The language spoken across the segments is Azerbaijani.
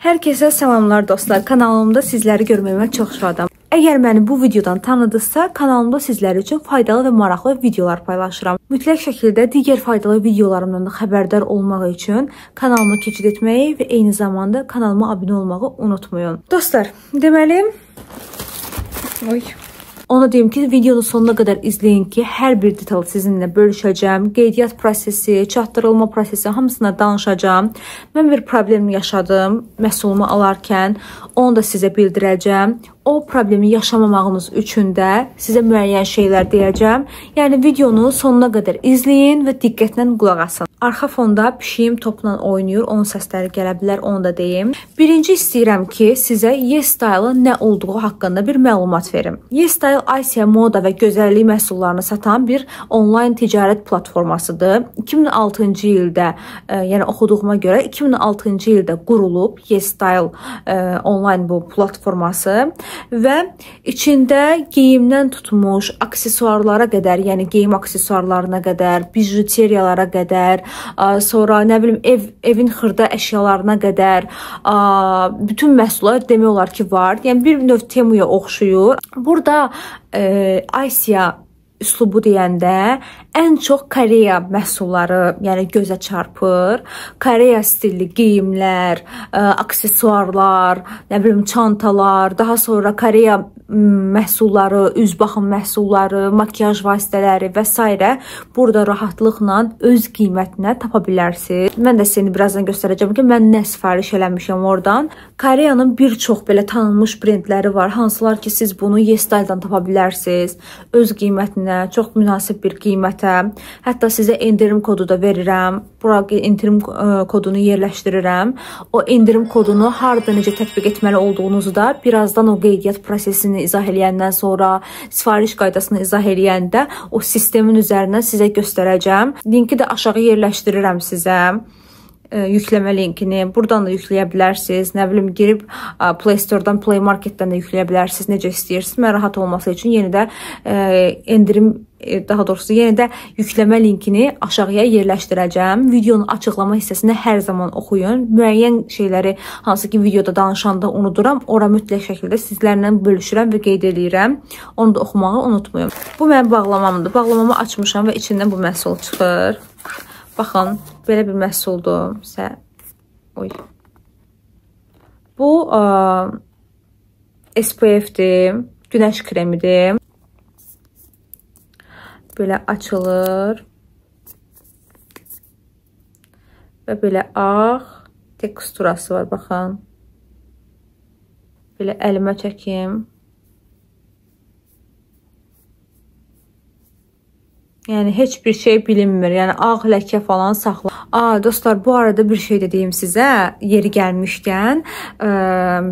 Hər kəsə salamlar dostlar. Kanalımda sizləri görməyimə çox şadam. Əgər məni bu videodan tanıdınızsa, kanalımda sizlər üçün faydalı və maraqlı videolar paylaşıram. Mütləq şəkildə digər faydalı videolarımdan da xəbərdar olmaq üçün kanalıma keçid etməyi və eyni zamanda kanalıma abunə olmağı unutmayın. Dostlar, deməli Oy. Ona deyim ki, videonu sonuna qədər izləyin ki, hər bir detalı sizinlə bölüşəcəm. Qeydiyyat prosesi, çatdırılma prosesi hamısına danışacağım. Mən bir problem yaşadım məhsulumu alarkən, onu da sizə bildirəcəm o problemi yaşamamağınız üçün də sizə müəyyən şeylər deyəcəm. Yəni videonu sonuna qədər izləyin və diqqətlə qulaq asın. Arxa fonda pişiyim topla oynayır, onun səsləri gələ bilər, onu da deyim. Birinci istəyirəm ki, sizə Yes Style-ın nə olduğu haqqında bir məlumat verim. Yes Style Asiya moda və gözəllik məhsullarını satan bir onlayn ticarət platformasıdır. 2006-cı ildə, e, yəni oxuduğuma görə 2006-cı ildə qurulub Yes Style e, onlayn bu platforması və içində geyimdən tutmuş aksesuarlara qədər, yəni geyim aksesuarlarına qədər, bijuteriyalara qədər, ə, sonra nə bilim ev evin xırda əşyalarına qədər ə, bütün məhsullar demək olar ki, var. Yəni bir növ Temuya oxşuyur. Burada ə, e, Asiya üslubu deyəndə ən çox Koreya məhsulları, yəni gözə çarpır. Koreya stilli geyimlər, ə, aksesuarlar, nə bilim çantalar, daha sonra Koreya məhsulları, üz baxım məhsulları, makiyaj vasitələri və s. burada rahatlıqla öz qiymətinə tapa bilərsiniz. Mən də sizə birazdan göstərəcəm ki, mən nə sifariş eləmişəm oradan. Koreyanın bir çox belə tanınmış brendləri var, hansılar ki, siz bunu Yesdale-dan tapa bilərsiniz. Öz qiymətinə, çox münasib bir qiymətə verirəm. Hətta sizə endirim kodu da verirəm. Bura endirim e, kodunu yerləşdirirəm. O endirim kodunu harda necə tətbiq etməli olduğunuzu da birazdan o qeydiyyat prosesini izah eləyəndən sonra, sifariş qaydasını izah eləyəndə o sistemin üzərindən sizə göstərəcəm. Linki də aşağı yerləşdirirəm sizə ə, e, yükləmə linkini buradan da yükləyə bilərsiniz. Nə bilim girib ə, e, Play Store-dan, Play Market-dən də yükləyə bilərsiniz. Necə istəyirsiniz. Mən rahat olması üçün yenidə ə, endirim E, daha doğrusu yenə də yükləmə linkini aşağıya yerləşdirəcəm. Videonun açıqlama hissəsində hər zaman oxuyun. Müəyyən şeyləri hansı ki videoda danışanda unuduram, ora mütləq şəkildə sizlərlə bölüşürəm və qeyd eləyirəm. Onu da oxumağı unutmayın. Bu mənim bağlamamdır. Bağlamamı açmışam və içindən bu məhsul çıxır. Baxın, belə bir məhsuldur. Sə oy. Bu ə, SPF-dir, günəş kremidir belə açılır. Və belə ağ teksturası var, baxın. Belə əlimə çəkim. Yəni heç bir şey bilinmir. Yəni ağ ləkə falan saxlanmır. A, dostlar, bu arada bir şey də deyim sizə, yeri gəlmişkən, ə, e,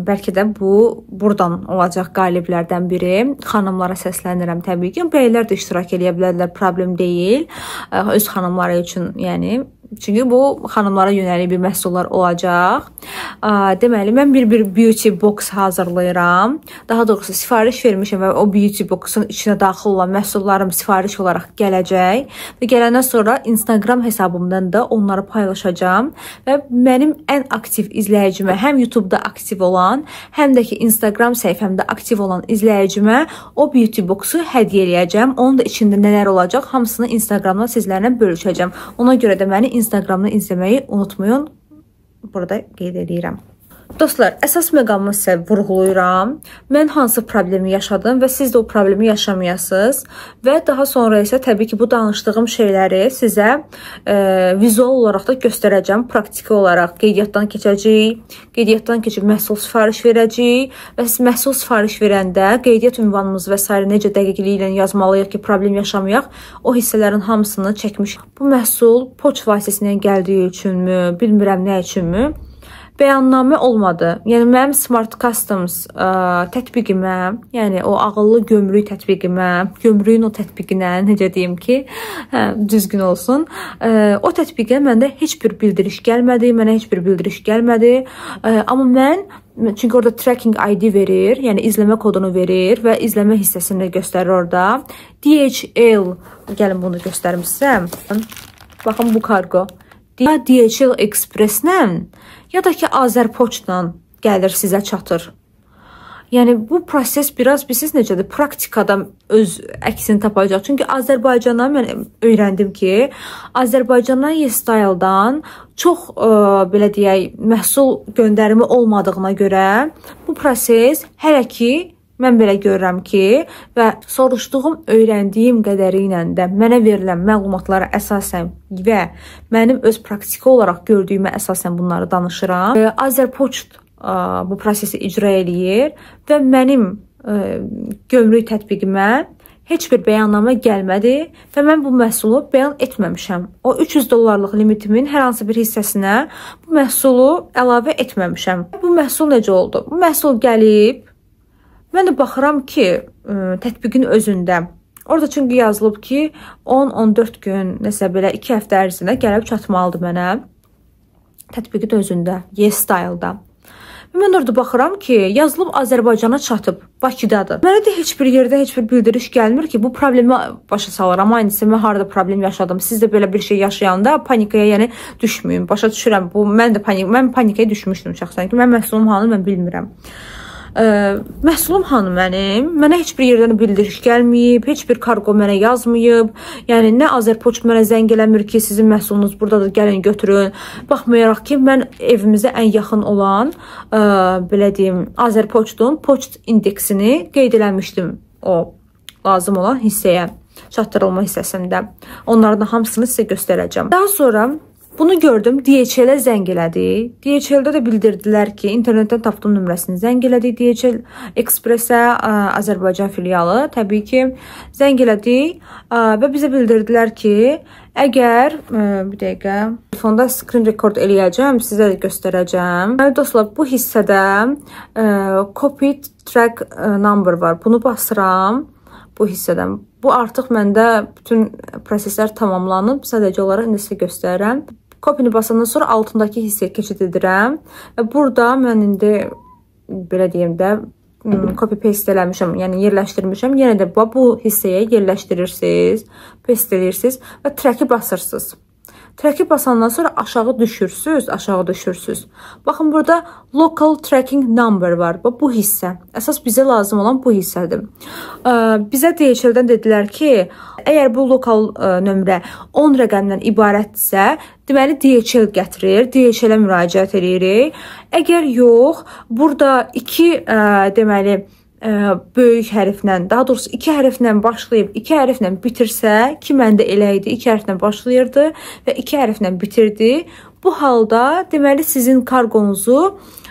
bəlkə də bu burdan olacaq qaliblərdən biri. Xanımlara səslənirəm təbii ki, bəylər də iştirak eləyə bilərlər, problem deyil. Ə, e, öz xanımları üçün, yəni Çünki bu xanımlara yönəlik bir məhsullar olacaq. Deməli, mən bir bir beauty box hazırlayıram. Daha doğrusu sifariş vermişəm və o beauty boxun içinə daxil olan məhsullarım sifariş olaraq gələcək və gələndən sonra Instagram hesabımdan da onları paylaşacağam və mənim ən aktiv izləyicimə, həm YouTube-da aktiv olan, həm də ki Instagram səhifəmdə aktiv olan izləyicimə o beauty boxu hədiyyə eləyəcəm. Onun da içində nələr olacaq, hamısını Instagramda sizlərlə bölüşəcəm. Ona görə də məni Instagramdan izlemeyi unutmayın. Burada qeyd Dostlar, əsas məqamı sizə vurğuluyuram. Mən hansı problemi yaşadım və siz də o problemi yaşamayasınız və daha sonra isə təbii ki, bu danışdığım şeyləri sizə e, vizual olaraq da göstərəcəm, praktiki olaraq qeydiyyatdan keçəcəyik, qeydiyyatdan keçib məhsul sifariş verəcəyik və siz məhsul sifariş verəndə qeydiyyat ünvanımız və s. necə dəqiqliyi ilə yazmalıyıq ki, problem yaşamayaq, o hissələrin hamısını çəkmişik. Bu məhsul poçt vasitəsilə gəldiyi üçünmü, bilmirəm nə üçünmü, bəyannamə olmadı. Yəni mənim Smart Customs ə, tətbiqimə, yəni o ağıllı gömrük tətbiqimə, gömrüyün o tətbiqinə, necə deyim ki, hə, düzgün olsun. Ə, o tətbiqə məndə heç bir bildiriş gəlmədi, mənə heç bir bildiriş gəlmədi. Ə, amma mən çünki orada tracking ID verir, yəni izləmə kodunu verir və izləmə hissəsini göstərir orada. DHL, gəlin bunu göstərmişsəm. Baxın bu kargo. DHL Express-lə ya da ki Azərpoçtla gəlir sizə çatır. Yəni bu proses biraz bilirsiniz necədir? Praktikada öz əksini tapacaq. Çünki Azərbaycandan mən öyrəndim ki, Azərbaycandan YesStyle-dan çox ə, e, belə deyək, məhsul göndərimi olmadığına görə bu proses hələ ki Mən belə görürəm ki, və soruşduğum, öyrəndiyim qədəri ilə də mənə verilən məlumatlara əsasən və mənim öz praktiki olaraq gördüyümə əsasən bunları danışıram. E, Azərpoçt e, bu prosesi icra eləyir və mənim e, gömrük tətbiqimə heç bir bəyannamə gəlmədi və mən bu məhsulu bəyan etməmişəm. O 300 dollarlıq limitimin hər hansı bir hissəsinə bu məhsulu əlavə etməmişəm. Bu məhsul necə oldu? Bu məhsul gəlib Mən də baxıram ki, ə, tətbiqin özündə Orada çünki yazılıb ki, 10-14 gün, nəsə belə 2 həftə ərzində gəlib çatmalıdır mənə. Tətbiqin özündə, YesStyle-da. Mən orada baxıram ki, yazılıb Azərbaycana çatıb, Bakıdadır. Mənə də heç bir yerdə heç bir bildiriş gəlmir ki, bu problemi başa salaram. Aynısı mən harda problem yaşadım. Siz də belə bir şey yaşayanda panikaya, yəni düşməyin. Başa düşürəm. Bu mən də panik, mən panikaya düşmüşdüm şəxsən ki, mən məsulum hanı mən bilmirəm ə, məhsulum hanı mənim? Mənə heç bir yerdən bildiriş gəlməyib, heç bir kargo mənə yazmayıb. Yəni nə Azərpoçt mənə zəng eləmir ki, sizin məhsulunuz burdadır, gəlin götürün. Baxmayaraq ki, mən evimizə ən yaxın olan, ə, belə deyim, Azərpoçtun poçt indeksini qeyd eləmişdim o lazım olan hissəyə çatdırılma hissəsində. Onların hamısını sizə göstərəcəm. Daha sonra Bunu gördüm, DHL-ə zəng elədi. DHL-də də bildirdilər ki, internetdən tapdım nömrəsini. Zəng elədi DHL Express-ə Azərbaycan filialı. Təbii ki, zəng elədik və bizə bildirdilər ki, Əgər ə, bir dəqiqə telefonda screen record eləyəcəm, sizə də göstərəcəm. Mənim dostlar, bu hissədə ə, copy track ə, number var. Bunu basıram bu hissədən. Bu artıq məndə bütün proseslər tamamlanıb. Sadəcə olaraq indi sizə göstərirəm. Kopini basandan sonra altındakı hissəyə keçid edirəm. Və burada mən indi belə deyim də copy paste eləmişəm, yəni yerləşdirmişəm. Yenə də bu hissəyə yerləşdirirsiniz, paste edirsiniz və track-i basırsınız. Tracki basandan sonra aşağı düşürsüz, aşağı düşürsüz. Baxın burada local tracking number var. Bax bu hissə. Əsas bizə lazım olan bu hissədir. Bizə DHL-dən dedilər ki, əgər bu lokal nömrə 10 rəqəmdən ibarətdirsə, deməli DHL gətirir, DHL-ə müraciət eləyirik. Əgər yox, burada 2 deməli böyük hərflə, daha doğrusu 2 hərflə başlayıb 2 hərflə bitirsə, ki məndə elə idi, 2 hərflə başlayırdı və 2 hərflə bitirdi. Bu halda deməli sizin kargonuzu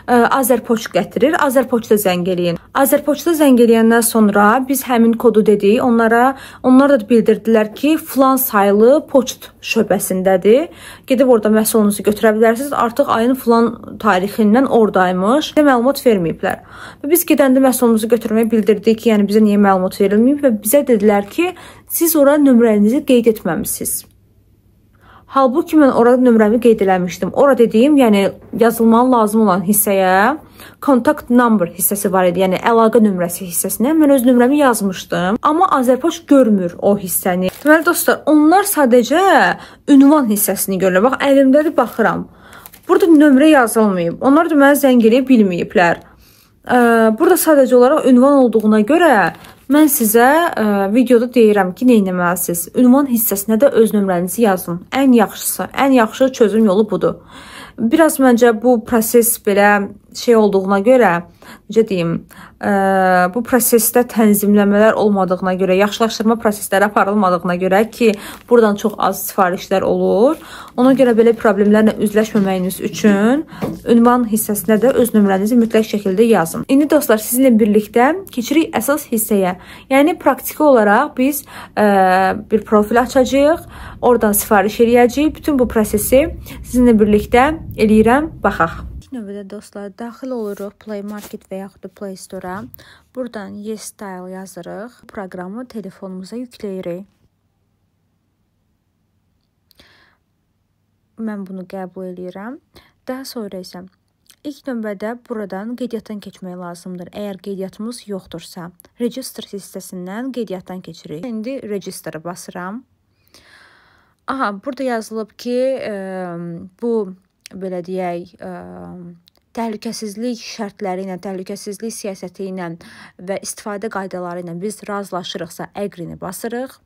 Azərpoçt gətirir. Azərpoçta zəng eləyin. Azərpoçta zəng eləyəndən sonra biz həmin kodu dedik. Onlara onlar da bildirdilər ki, falan saylı poçt şöbəsindədir. Gedib orada məhsulunuzu götürə bilərsiniz. Artıq ayın falan tarixindən ordaymış. Bizə məlumat verməyiblər. Və biz gedəndə məhsulumuzu götürməyə bildirdik ki, yəni bizə niyə məlumat verilməyib və bizə dedilər ki, siz ora nömrənizi qeyd etməmisiniz. Halbuki mən ora nömrəmi qeyd eləmişdim. Ora dediyim, yəni yazılmalı lazım olan hissəyə contact number hissəsi var idi. Yəni əlaqə nömrəsi hissəsinə mən öz nömrəmi yazmışdım. Amma Azərpoçt görmür o hissəni. Deməli dostlar, onlar sadəcə ünvan hissəsini görürlər. Bax, əlimdədir baxıram. Burada nömrə yazılmayıb. Onlar da mənə zəng eləyə bilməyiblər. Burada sadəcə olaraq ünvan olduğuna görə mən sizə ə, videoda deyirəm ki, nə etməlisiniz. Ünvan hissəsinə də öz nömrənizi yazın. Ən yaxşısı, ən yaxşı çözüm yolu budur. Biraz məncə bu proses belə şey olduğuna görə, necə deyim, ə, e, bu prosesdə tənzimləmələr olmadığına görə, yaxşılaşdırma prosesləri aparılmadığına görə ki, burdan çox az sifarişlər olur. Ona görə belə problemlərlə üzləşməməyiniz üçün ünvan hissəsinə də öz nömrənizi mütləq şəkildə yazın. İndi dostlar, sizinlə birlikdə keçirik əsas hissəyə. Yəni praktiki olaraq biz ə, e, bir profil açacağıq, oradan sifariş eləyəcəyik. Bütün bu prosesi sizinlə birlikdə eləyirəm. Baxaq. İlk növbədə dostlar daxil oluruq Play Market və yaxud da Play Store-a. Buradan Yes Style yazırıq. Proqramı telefonumuza yükləyirik. Mən bunu qəbul edirəm. Daha sonra isə İlk növbədə buradan qeydiyyatdan keçmək lazımdır. Əgər qeydiyyatımız yoxdursa, register hissəsindən qeydiyyatdan keçirik. İndi registerə basıram. Aha, burada yazılıb ki, ə, bu belə deyək, e, təhlükəsizlik şərtləri ilə, təhlükəsizlik siyasəti ilə və istifadə qaydaları ilə biz razılaşırıqsa, əqrini basırıq.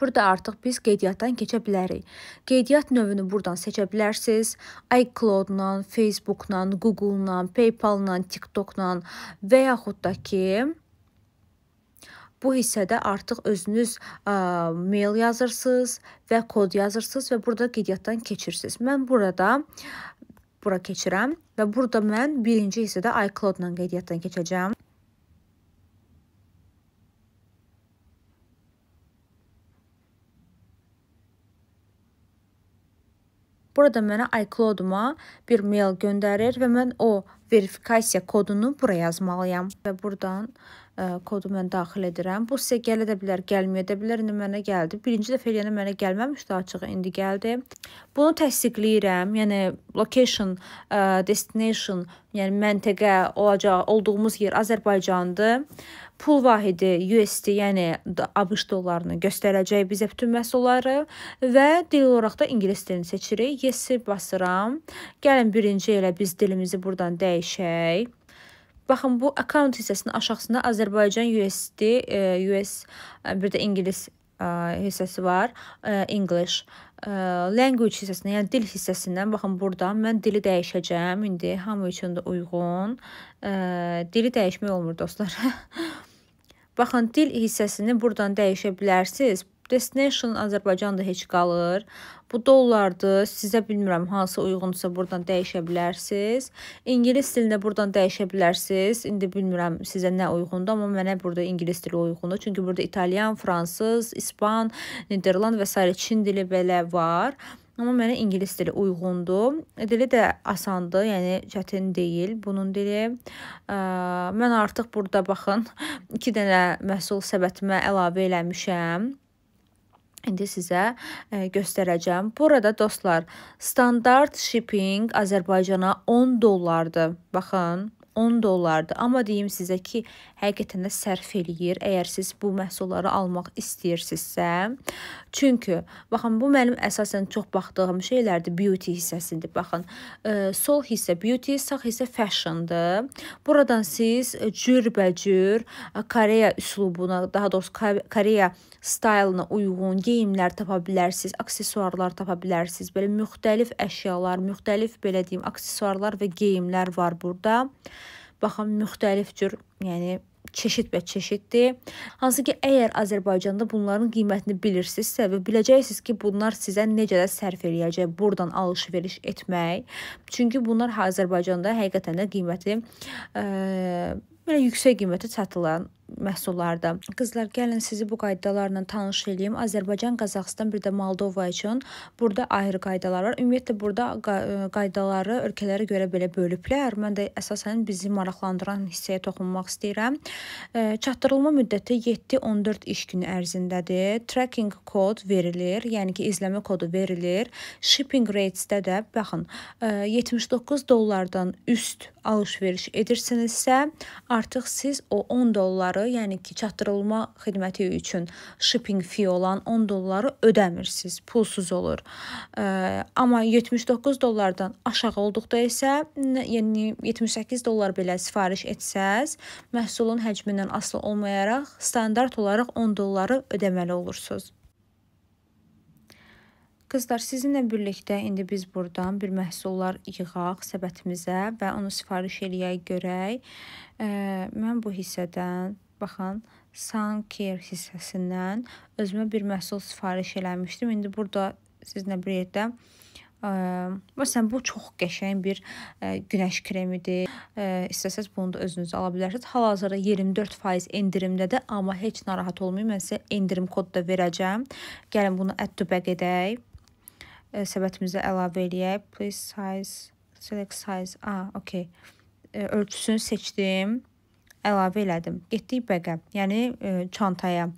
Burada artıq biz qeydiyyatdan keçə bilərik. Qeydiyyat növünü buradan seçə bilərsiniz. iCloud-la, Facebook-la, Google-la, PayPal-la, TikTok-la və yaxud da ki, Bu hissədə artıq özünüz ə, mail yazırsınız və kod yazırsınız və burada qeydiyyatdan keçirsiniz. Mən burada bura keçirəm və burada mən birinci hissədə iCloud-la qeydiyyatdan keçəcəm. Burada mənə iCloud-uma bir mail göndərir və mən o verifikasiya kodunu bura yazmalıyam və buradan kodu mən daxil edirəm. Bu sizə gələ də bilər, gəlməyə də bilər. İndi mənə gəldi. Birinci dəfə eləyəndə mənə gəlməmişdi açığı, indi gəldi. Bunu təsdiqləyirəm. Yəni location, destination, yəni məntəqə olacaq, olduğumuz yer Azərbaycandır. Pul vahidi USD, yəni ABŞ dollarını göstərəcək bizə bütün məhsulları və dil olaraq da ingilis dilini seçirik. Yes-i basıram. Gəlin birinci elə biz dilimizi buradan dəyişək. Baxın, bu account hissəsinin aşağısında Azərbaycan USD, e, US e, bir də ingilis e, hissəsi var, English language hissəsindən, yəni dil hissəsindən baxın burdan mən dili dəyişəcəm. İndi hamı üçün də uyğun. Dili dəyişmək olmur dostlar. baxın, dil hissəsini burdan dəyişə bilərsiniz. Destination Azərbaycanda heç qalır. Bu dollardır. Sizə bilmirəm hansı uyğundursa buradan dəyişə bilərsiniz. İngilis dilində buradan dəyişə bilərsiniz. İndi bilmirəm sizə nə uyğundur, amma mənə burada ingilis dili uyğundur. Çünki burada italyan, fransız, ispan, Niderland və s. Çin dili belə var. Amma mənə ingilis dili uyğundur. E, dili də asandır, yəni çətin deyil bunun dili. Ə, e, mən artıq burada baxın, 2 dənə məhsul səbətimə əlavə eləmişəm. İndi sizə e, göstərəcəm. Burada dostlar, standart shipping Azərbaycana 10 dollardır. Baxın, 10 dollardır. Amma deyim sizə ki, həqiqətən də sərf eləyir. Əgər siz bu məhsulları almaq istəyirsinizsə. Çünki baxın, bu mənim əsasən çox baxdığım şeylərdir, beauty hissəsidir. Baxın, e, sol hissə beauty, sağ hissə fashiondır. Buradan siz cürbəcür e, Koreya üslubuna, daha doğrusu Koreya staylına uyğun geyimlər tapa bilərsiniz, aksessuarlar tapa bilərsiniz. Belə müxtəlif əşyalar, müxtəlif belə deyim, aksessuarlar və geyimlər var burada. Baxın, müxtəlif cür, yəni çeşid və çeşiddir. Hansı ki, əgər Azərbaycanda bunların qiymətini bilirsinizsə və biləcəksiniz ki, bunlar sizə necə də sərf eləyəcək burdan alış-veriş etmək. Çünki bunlar Azərbaycanda həqiqətən də qiymətli, e, belə yüksək qiymətə satılan məhsullardır. Qızlar, gəlin sizi bu qaydalarla tanış eləyim. Azərbaycan, Qazaxıstan, bir də Moldova üçün burada ayrı qaydalar var. Ümumiyyətlə burada e, qaydaları ölkələrə görə belə bölüblər. Mən də əsasən bizi maraqlandıran hissəyə toxunmaq istəyirəm. E, çatdırılma müddəti 7-14 iş günü ərzindədir. Tracking kod verilir, yəni ki, izləmə kodu verilir. Shipping rates-də də baxın, 79 e, dollardan üst alış-veriş edirsinizsə, artıq siz o 10 dolları, yəni ki, çatdırılma xidməti üçün shipping fee olan 10 dolları ödəmirsiniz, pulsuz olur. E, amma 79 dollardan aşağı olduqda isə, yəni 78 dollar belə sifariş etsəz, məhsulun həcmindən asılı olmayaraq standart olaraq 10 dolları ödəməli olursunuz. Qızlar, sizinlə birlikdə indi biz burdan bir məhsullar yığaq səbətimizə və onu sifariş eləyək görək. E, mən bu hissədən baxın Sun Care hissəsindən özümə bir məhsul sifariş eləmişdim. İndi burada sizinlə bir yerdə Ə, məsələn bu çox qəşəng bir ə, günəş kremidir. Ə, istəsəz bunu da özünüz ala bilərsiniz. Hal-hazırda 24% endirimdədir, amma heç narahat olmayın. Mən sizə endirim kodu da verəcəm. Gəlin bunu ət edək səbətimizə əlavə eləyək. Please size, select size. A, okey. Ölçüsünü seçdim, əlavə elədim. Getdik bəqə, yəni çantaya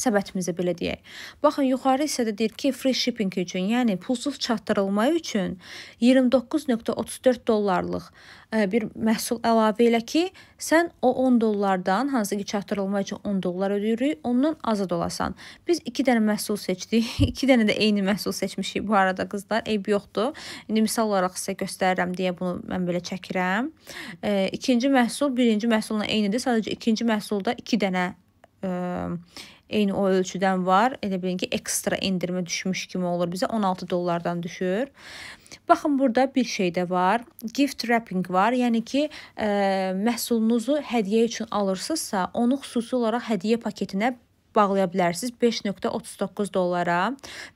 səbətimizə belə deyək. Baxın, yuxarı hissədə deyir ki, free shipping üçün, yəni pulsuz çatdırılma üçün 29.34 dollarlıq e, bir məhsul əlavə elə ki, sən o 10 dollardan, hansı ki, çatdırılma üçün 10 dollar ödəyirik, ondan azad olasan. Biz 2 dənə məhsul seçdik. 2 dənə də eyni məhsul seçmişik bu arada qızlar. Eyb yoxdur. İndi misal olaraq sizə göstərirəm deyə bunu mən belə çəkirəm. E, ikinci məhsul birinci məhsulla eynidir, sadəcə ikinci məhsulda 2 dənə E, eyni o ölçüdən var. Elə bilin ki, ekstra endirmə düşmüş kimi olur bizə. 16 dollardan düşür. Baxın, burada bir şey də var. Gift wrapping var. Yəni ki, ə, e, məhsulunuzu hədiyyə üçün alırsınızsa, onu xüsusi olaraq hədiyyə paketinə bağlaya bilərsiniz 5.39 dollara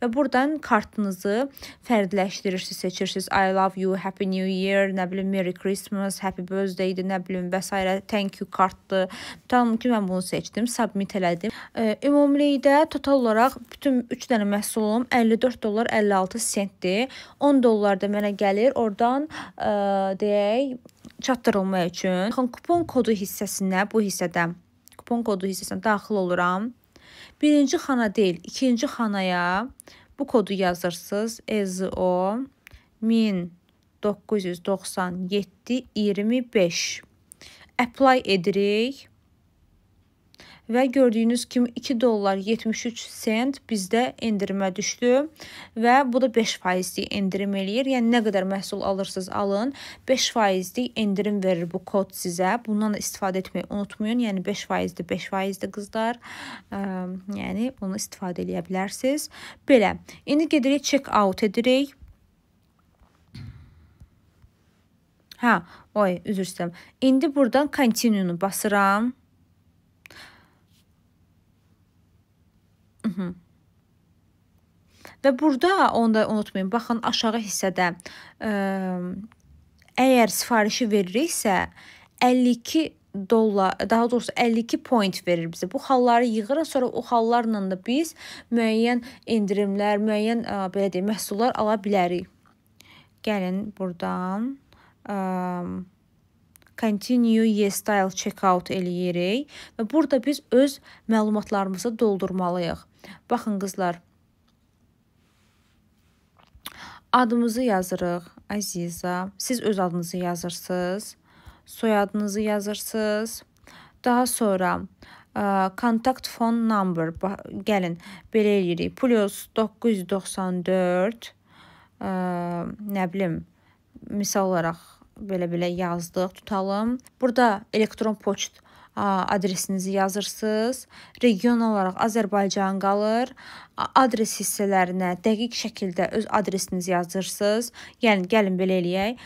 və buradan kartınızı fərdləşdirirsiniz, seçirsiniz. I love you, happy new year, nə bilim merry christmas, happy birthday-dir, nə bilim və s. thank you kartdır. Tam ki mən bunu seçdim, submit elədim. E, ümumilikdə total olaraq bütün 3 dənə məhsulum 54 dollar 56 sentdir. 10 dollar da mənə gəlir oradan ə, e, deyək çatdırılma üçün. Baxın, kupon kodu hissəsinə bu hissədə kupon kodu hissəsinə daxil oluram. Birinci xana deyil, ikinci xanaya bu kodu yazırsınız. EZO 1997 25. Apply edirik və gördüyünüz kimi 2 dollar 73 sent bizdə endirimə düşdü və bu da 5%lik endirim eləyir. Yəni nə qədər məhsul alırsınız alın, 5%lik endirim verir bu kod sizə. Bundan da istifadə etməyi unutmayın. Yəni 5%dir, 5%dir qızlar. Ehm, yəni onu istifadə eləyə bilərsiniz. Belə. İndi gedirik check out edirik. Hə, oy, üzr istəyirəm. İndi burdan continue-nu basıram. Mhm. Və burada onu da unutmayın. Baxın aşağı hissədə ə, əgər sifarişi veririksə 52 dollar, daha doğrusu 52 point verir bizə. Bu xalları yığırıq, sonra o xallarla da biz müəyyən endirimlər, müəyyən ə, belə deyim, məhsullar ala bilərik. Gəlin burdan ə, Continue Yes Style Checkout eləyirik və burada biz öz məlumatlarımızı doldurmalıyıq. Baxın qızlar, adımızı yazırıq, Aziza, siz öz adınızı yazırsınız, soyadınızı yazırsınız, daha sonra ə, e, kontakt phone number, gəlin, belə eləyirik, plus 994, ə, e, nə bilim, misal olaraq, belə-belə yazdıq, tutalım. Burada elektron poçt adresinizi yazırsınız. Region olaraq Azərbaycan qalır. Adres hissələrinə dəqiq şəkildə öz adresinizi yazırsınız. Yəni gəlin belə eləyək.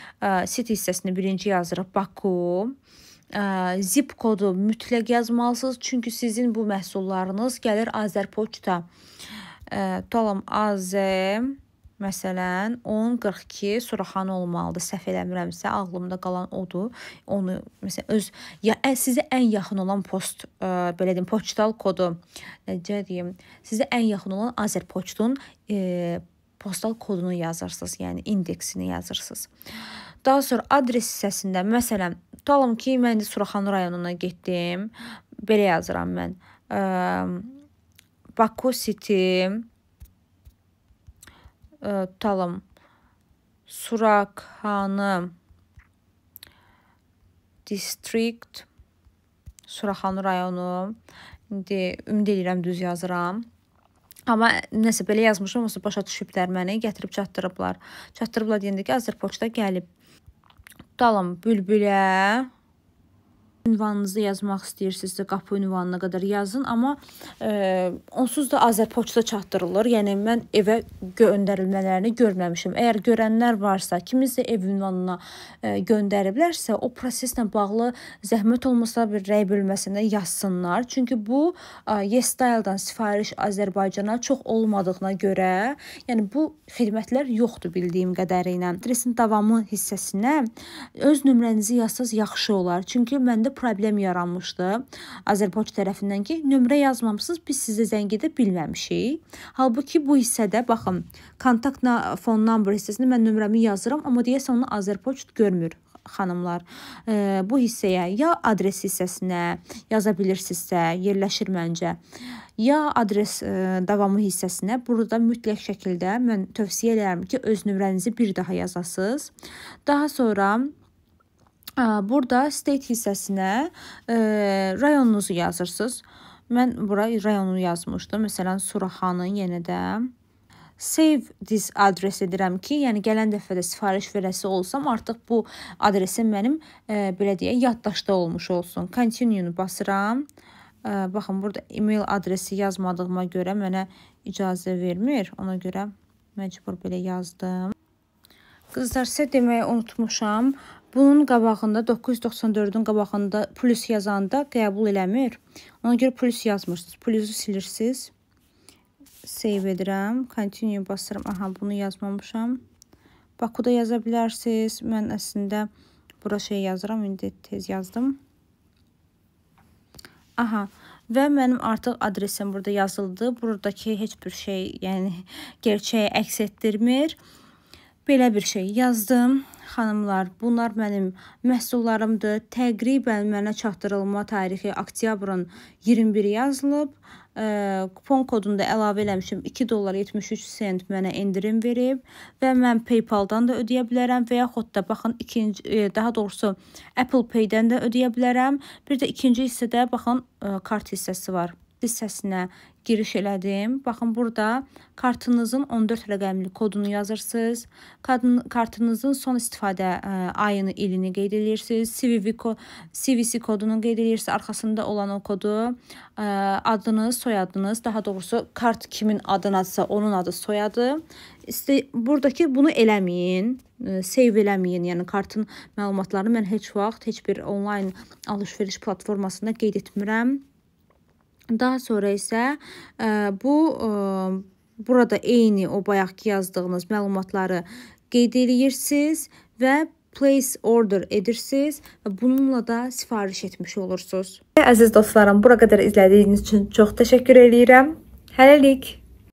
City hissəsini birinci yazırıq Baku. Zip kodu mütləq yazmalısınız, çünki sizin bu məhsullarınız gəlir Azərpoçta. Tutalım Azər Məsələn, 10:42 suraxanı olmalıdır. Səhv eləmirəmsə, ağlımda qalan odur. Onu məsələn öz ya sizə ən yaxın olan post, ə, belə deyim, poçtal kodu necə deyim, sizə ən yaxın olan Azerpoçtun e, postal kodunu yazırsınız, yəni indeksini yazırsınız. Daha sonra adres hissəsində məsələn, tutalım ki, mən Suraxanı rayonuna getdim. Belə yazıram mən. Ə, Baku City e, tutalım. Surakhanı district Suraxanı rayonu. İndi ümid edirəm düz yazıram. Amma nəsə belə yazmışam, onsuz başa düşüblər məni, gətirib çatdırıblar. Çatdırıblar deyəndə ki, Azərpoçta gəlib. Tutalım bülbülə ünvanınızı yazmaq istəyirsinizsə qapı ünvanına qədər yazın, amma e, onsuz da Azərpoçta çatdırılır. Yəni mən evə göndərilmələrini görməmişəm. Əgər görənlər varsa, kiminsə ev ünvanına e, göndəriblərsə, o proseslə bağlı zəhmət olmasa bir rəy bölməsinə yazsınlar. Çünki bu e, YesStyle-dan sifariş Azərbaycana çox olmadığına görə, yəni bu xidmətlər yoxdur bildiyim qədərilə. Adresin davamı hissəsinə öz nömrənizi yazsanız yaxşı olar. Çünki məndə problem yaranmışdı Azərbaycan tərəfindən ki, nömrə yazmamısınız, biz sizə zəng edə bilməmişik. Halbuki bu hissədə baxın, kontakt phone number hissəsində mən nömrəmi yazıram, amma deyəsən onu Azərbaycan görmür xanımlar e, bu hissəyə ya adres hissəsinə yaza bilirsinizsə, yerləşir məncə. Ya adres e, davamı hissəsinə. Burada mütləq şəkildə mən tövsiyə edirəm ki, öz nömrənizi bir daha yazasınız. Daha sonra Burada state hissəsinə e, rayonunuzu yazırsınız. Mən bura rayonu yazmışdım. Məsələn, Suraxanı yenə də save this adres edirəm ki, yəni gələn dəfə də sifariş verəsi olsam, artıq bu adresim mənim e, belə deyə yaddaşda olmuş olsun. Continue-nu basıram. E, baxın, burada e-mail adresi yazmadığıma görə mənə icazə vermir. Ona görə məcbur belə yazdım. Qızlar, sizə deməyi unutmuşam. Bunun qabağında 994-ün qabağında plus yazanda qəbul eləmir. Ona görə plus yazmırsınız. Plusu silirsiniz. Save edirəm. Continue basıram. Aha, bunu yazmamışam. Bakuda yaza bilərsiniz. Mən əslində bura şey yazıram. İndi tez yazdım. Aha. Və mənim artıq adresim burada yazıldı. Buradakı heç bir şey, yəni gerçəyi əks etdirmir. Belə bir şey yazdım xanımlar, bunlar mənim məhsullarımdır. Təqribən mənə çatdırılma tarixi oktyabrın 21-i yazılıb. Ə, kupon kodunu da əlavə eləmişəm. 2 dollar 73 sent mənə endirim verib və mən PayPal-dan da ödəyə bilərəm və yaxud da baxın ikinci ə, daha doğrusu Apple Pay-dən də ödəyə bilərəm. Bir də ikinci hissədə baxın ə, kart hissəsi var hissəsinə giriş elədim. Baxın burada kartınızın 14 rəqəmli kodunu yazırsınız. Kadın, kartınızın son istifadə ə, e, ayını, ilini qeyd edirsiniz. CVV ko CVC kodunu qeyd edirsiniz. Arxasında olan o kodu ə, e, adınız, soyadınız, daha doğrusu kart kimin adınadsa onun adı, soyadı. İşte buradakı bunu eləməyin e, save eləməyin, yəni kartın məlumatlarını mən heç vaxt heç bir onlayn alış-veriş platformasında qeyd etmirəm. Daha sonra isə e, bu e, burada eyni o bayaqki yazdığınız məlumatları qeyd edirsiniz və place order edirsiniz və bununla da sifariş etmiş olursunuz. Əziz dostlarım, bura qədər izlədiyiniz üçün çox təşəkkür eləyirəm. Hələlik.